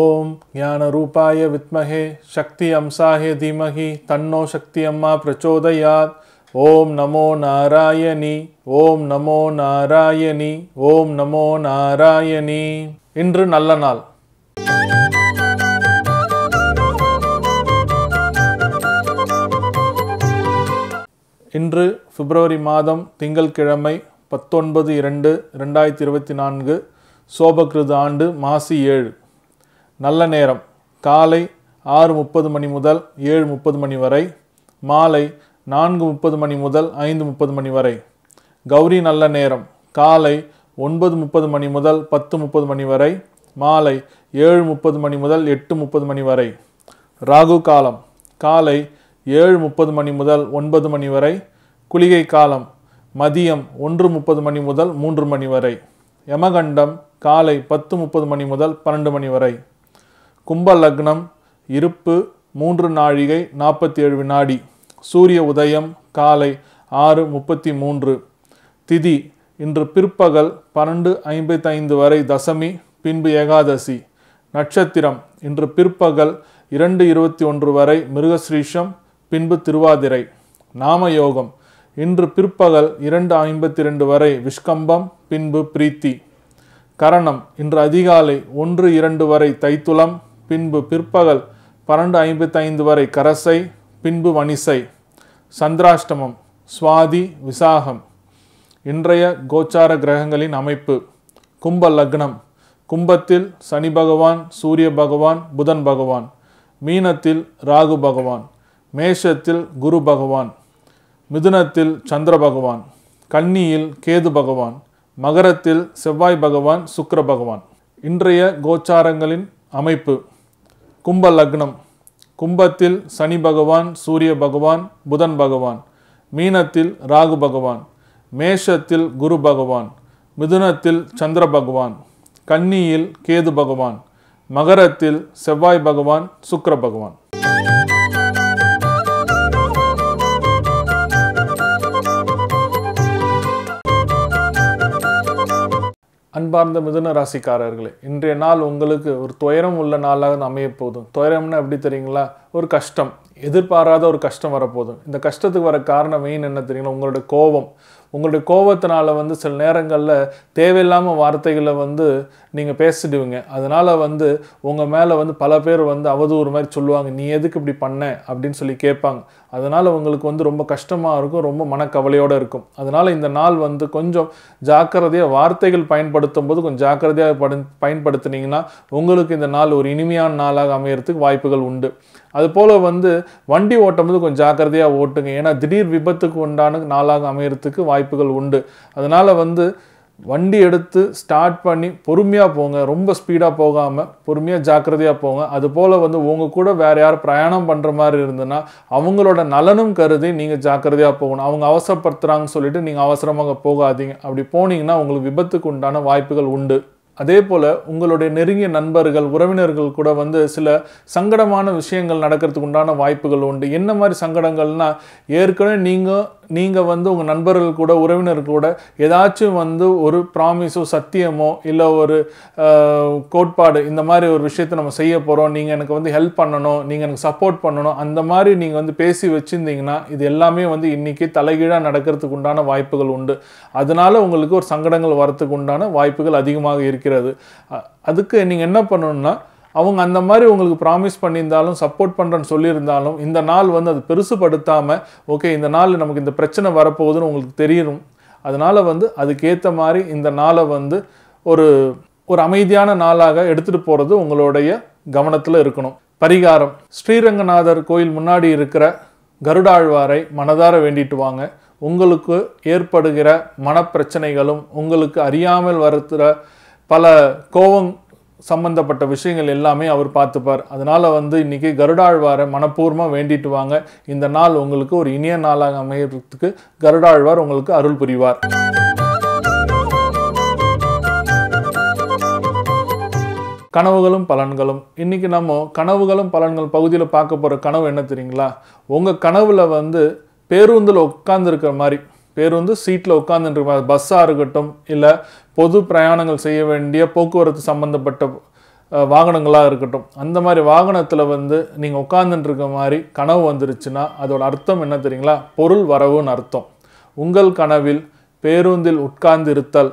ஓம் ஞான ரூபாய வித்மகே சக்தி அம்சாய தீமகி தன்னோ சக்தி அம்மா பிரச்சோதயாத் ஓம் நமோ நாராயணி ஓம் நமோ நாராயணி ஓம் நமோ நாராயணி இன்று நல்ல நாள் இன்று பிப்ரவரி மாதம் திங்கள்கிழமை பத்தொன்பது இரண்டு ரெண்டாயிரத்தி இருபத்தி நான்கு சோபகிருத ஆண்டு மாசி ஏழு நல்ல நேரம் காலை ஆறு முப்பது மணி முதல் ஏழு முப்பது மணி வரை மாலை நான்கு முப்பது மணி முதல் ஐந்து முப்பது மணி வரை கௌரி நல்ல நேரம் காலை ஒன்பது முப்பது மணி முதல் பத்து முப்பது மணி வரை மாலை ஏழு முப்பது மணி முதல் எட்டு முப்பது மணி வரை ராகு காலம் காலை ஏழு முப்பது மணி முதல் ஒன்பது மணி வரை குளிகை காலம் மதியம் ஒன்று முப்பது மணி முதல் மூன்று மணி வரை யமகண்டம் காலை பத்து முப்பது மணி முதல் பன்னெண்டு மணி வரை கும்ப லக்னம் இருப்பு மூன்று நாழிகை நாற்பத்தி ஏழு வினாடி சூரிய உதயம் காலை ஆறு முப்பத்தி மூன்று திதி இன்று பிற்பகல் பன்னெண்டு ஐம்பத்தைந்து வரை தசமி பின்பு ஏகாதசி நட்சத்திரம் இன்று பிற்பகல் இரண்டு இருபத்தி ஒன்று வரை மிருகஸ்ரீஷம் பின்பு திருவாதிரை நாமயோகம் இன்று பிற்பகல் இரண்டு ஐம்பத்தி ரெண்டு வரை விஷ்கம்பம் பின்பு பிரீத்தி கரணம் இன்று அதிகாலை ஒன்று இரண்டு வரை தைத்துளம் பின்பு பிற்பகல் பன்னெண்டு ஐம்பத்தைந்து வரை கரசை பின்பு வனிசை சந்திராஷ்டமம் சுவாதி விசாகம் இன்றைய கோச்சார கிரகங்களின் அமைப்பு கும்ப லக்னம் கும்பத்தில் சனி பகவான் சூரிய பகவான் புதன் பகவான் மீனத்தில் ராகு பகவான் மேஷத்தில் குரு பகவான் மிதுனத்தில் சந்திர பகவான் கன்னியில் கேது பகவான் மகரத்தில் செவ்வாய் பகவான் சுக்கர பகவான் இன்றைய கோச்சாரங்களின் அமைப்பு கும்ப லக்னம் கும்பத்தில் சனி பகவான் சூரிய பகவான் புதன் பகவான் மீனத்தில் ராகு பகவான் மேஷத்தில் குரு பகவான் மிதுனத்தில் சந்திர பகவான் கன்னியில் கேது பகவான் மகரத்தில் செவ்வாய் பகவான் சுக்கர பகவான் அன்பார்ந்த மிதுன ராசிக்காரர்களே இன்றைய நாள் உங்களுக்கு ஒரு துயரம் உள்ள நாளாக அமைய போதும் துயரம்னா எப்படி தெரியுங்களா ஒரு கஷ்டம் எதிர்பாராத ஒரு கஷ்டம் வரப்போதும் இந்த கஷ்டத்துக்கு வர காரணம் மெயின் என்ன தெரியுங்களா உங்களோட கோபம் உங்களுடைய கோபத்தினால வந்து சில நேரங்களில் தேவையில்லாமல் வார்த்தைகளை வந்து நீங்கள் பேசிடுவீங்க அதனால் வந்து உங்கள் மேலே வந்து பல பேர் வந்து அவதூறு மாதிரி சொல்லுவாங்க நீ எதுக்கு இப்படி பண்ண அப்படின்னு சொல்லி கேட்பாங்க அதனால் உங்களுக்கு வந்து ரொம்ப கஷ்டமாக இருக்கும் ரொம்ப மனக்கவலையோடு இருக்கும் அதனால் இந்த நாள் வந்து கொஞ்சம் ஜாக்கிரதையாக வார்த்தைகள் பயன்படுத்தும் போது கொஞ்சம் ஜாக்கிரதையாக படு பயன்படுத்தினீங்கன்னா உங்களுக்கு இந்த நாள் ஒரு இனிமையான நாளாக அமையறதுக்கு வாய்ப்புகள் உண்டு அது போல் வந்து வண்டி ஓட்டும்போது கொஞ்சம் ஜாக்கிரதையாக ஓட்டுங்க ஏன்னா திடீர் விபத்துக்கு உண்டான நாளாக அமையறதுக்கு வாய்ப்புகள் உண்டு அதனால் வந்து வண்டி எடுத்து ஸ்டார்ட் பண்ணி பொறுமையாக போங்க ரொம்ப ஸ்பீடாக போகாமல் பொறுமையாக ஜாக்கிரதையாக போங்க அதுபோல் வந்து உங்கள் கூட வேறு யார் பிரயாணம் பண்ணுற மாதிரி இருந்ததுன்னா அவங்களோட நலனும் கருதி நீங்கள் ஜாக்கிரதையாக போகணும் அவங்க அவசரப்படுத்துகிறாங்கன்னு சொல்லிவிட்டு நீங்கள் அவசரமாக போகாதீங்க அப்படி போனீங்கன்னா உங்களுக்கு விபத்துக்கு உண்டான வாய்ப்புகள் உண்டு அதே போல் உங்களுடைய நெருங்கிய நண்பர்கள் உறவினர்கள் கூட வந்து சில சங்கடமான விஷயங்கள் நடக்கிறதுக்கு உண்டான வாய்ப்புகள் உண்டு என்ன மாதிரி சங்கடங்கள்னால் ஏற்கனவே நீங்கள் நீங்கள் வந்து உங்கள் நண்பர்கள் கூட உறவினர் கூட ஏதாச்சும் வந்து ஒரு ப்ராமிஸோ சத்தியமோ இல்லை ஒரு கோட்பாடு இந்த மாதிரி ஒரு விஷயத்தை நம்ம செய்ய போகிறோம் நீங்கள் எனக்கு வந்து ஹெல்ப் பண்ணணும் நீங்கள் எனக்கு சப்போர்ட் பண்ணணும் அந்த மாதிரி நீங்கள் வந்து பேசி வச்சுருந்தீங்கன்னா இது எல்லாமே வந்து இன்றைக்கி தலைகீழாக நடக்கிறதுக்கு உண்டான வாய்ப்புகள் உண்டு அதனால் உங்களுக்கு ஒரு சங்கடங்கள் வரத்துக்கு உண்டான வாய்ப்புகள் அதிகமாக இருக்கிறது அதுக்கு நீங்கள் என்ன பண்ணணும்னா அவங்க அந்த மாதிரி உங்களுக்கு ப்ராமிஸ் பண்ணியிருந்தாலும் சப்போர்ட் பண்ணுறேன்னு சொல்லியிருந்தாலும் இந்த நாள் வந்து அது பெருசுப்படுத்தாமல் ஓகே இந்த நாள் நமக்கு இந்த பிரச்சனை வரப்போகுதுன்னு உங்களுக்கு தெரியணும் அதனால் வந்து அதுக்கேற்ற மாதிரி இந்த நாளை வந்து ஒரு ஒரு அமைதியான நாளாக எடுத்துகிட்டு போகிறது உங்களுடைய கவனத்தில் இருக்கணும் பரிகாரம் ஸ்ரீரங்கநாதர் கோயில் முன்னாடி இருக்கிற கருடாழ்வாரை மனதார வேண்டிட்டு வாங்க உங்களுக்கு ஏற்படுகிற மனப்பிரச்சனைகளும் உங்களுக்கு அறியாமல் வருத்துகிற பல கோவம் சம்பந்தப்பட்ட விஷயங்கள் எல்லாமே அவர் பார்த்துப்பார் அதனால் வந்து இன்றைக்கி கருடாழ்வாரை மனப்பூர்வமாக வேண்டிட்டு வாங்க இந்த நாள் உங்களுக்கு ஒரு இனிய நாளாக அமைகிறதுக்கு கருடாழ்வார் உங்களுக்கு அருள் புரிவார் கனவுகளும் பலன்களும் இன்றைக்கி நம்ம கனவுகளும் பலன்கள் பகுதியில் பார்க்க போகிற கனவு என்ன தெரியுங்களா உங்கள் கனவில் வந்து பேருந்தில் உட்காந்துருக்கிற மாதிரி பேருந்து சீட்டில் உட்காந்துருக்க மாதிரி பஸ்ஸாக இருக்கட்டும் இல்லை பொது பிரயாணங்கள் செய்ய வேண்டிய போக்குவரத்து சம்மந்தப்பட்ட வாகனங்களாக இருக்கட்டும் அந்த மாதிரி வாகனத்தில் வந்து நீங்கள் உட்காந்துட்டுருக்க மாதிரி கனவு வந்துருச்சுன்னா அதோட அர்த்தம் என்ன தெரியுங்களா பொருள் வரவுன்னு அர்த்தம் உங்கள் கனவில் பேருந்தில் உட்கார்ந்திருத்தல்